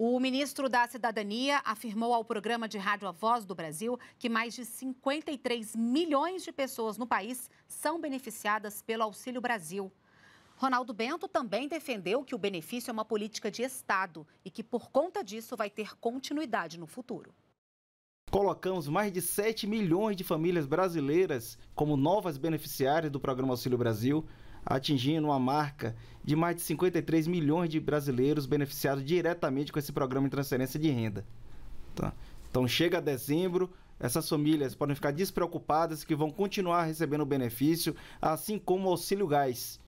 O ministro da Cidadania afirmou ao programa de rádio A Voz do Brasil que mais de 53 milhões de pessoas no país são beneficiadas pelo Auxílio Brasil. Ronaldo Bento também defendeu que o benefício é uma política de Estado e que, por conta disso, vai ter continuidade no futuro. Colocamos mais de 7 milhões de famílias brasileiras como novas beneficiárias do Programa Auxílio Brasil atingindo uma marca de mais de 53 milhões de brasileiros beneficiados diretamente com esse programa de transferência de renda. Tá? Então chega dezembro, essas famílias podem ficar despreocupadas que vão continuar recebendo o benefício, assim como o auxílio gás,